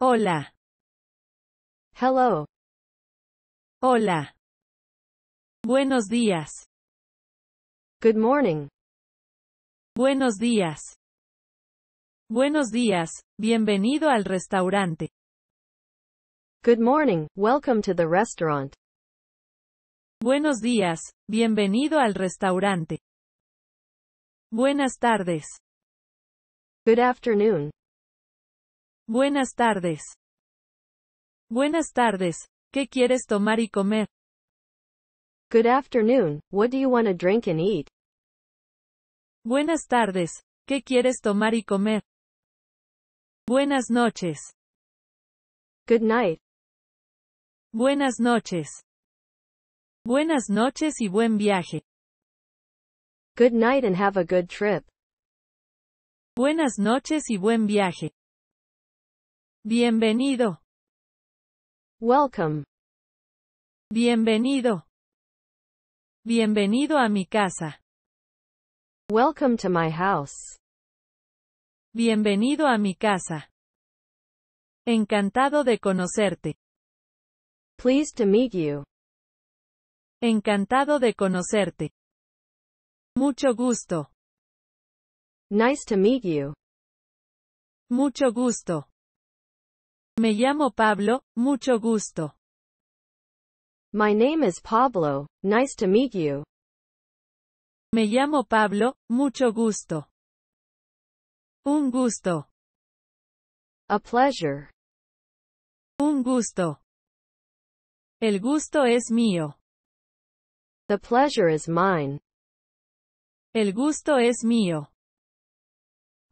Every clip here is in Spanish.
Hola. Hello. Hola. Buenos días. Good morning. Buenos días. Buenos días, bienvenido al restaurante. Good morning, welcome to the restaurant. Buenos días, bienvenido al restaurante. Buenas tardes. Good afternoon. Buenas tardes. Buenas tardes. ¿Qué quieres tomar y comer? Good afternoon. What do you want to drink and eat? Buenas tardes. ¿Qué quieres tomar y comer? Buenas noches. Good night. Buenas noches. Buenas noches y buen viaje. Good night and have a good trip. Buenas noches y buen viaje. Bienvenido. Welcome. Bienvenido. Bienvenido a mi casa. Welcome to my house. Bienvenido a mi casa. Encantado de conocerte. Pleased to meet you. Encantado de conocerte. Mucho gusto. Nice to meet you. Mucho gusto. Me llamo Pablo, mucho gusto. My name is Pablo, nice to meet you. Me llamo Pablo, mucho gusto. Un gusto. A pleasure. Un gusto. El gusto es mío. The pleasure is mine. El gusto es mío.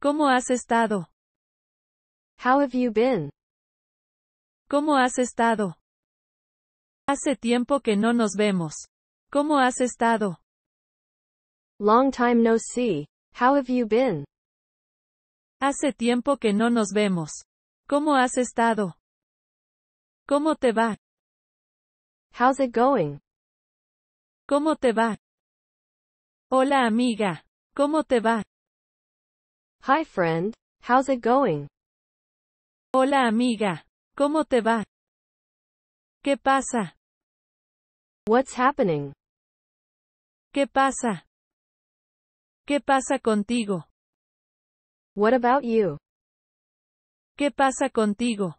¿Cómo has estado? How have you been? ¿Cómo has estado? Hace tiempo que no nos vemos. ¿Cómo has estado? Long time no see. How have you been? Hace tiempo que no nos vemos. ¿Cómo has estado? ¿Cómo te va? How's it going? ¿Cómo te va? Hola amiga. ¿Cómo te va? Hi friend. How's it going? Hola amiga. ¿Cómo te va? ¿Qué pasa? What's happening? ¿Qué pasa? ¿Qué pasa contigo? What about you? ¿Qué pasa contigo?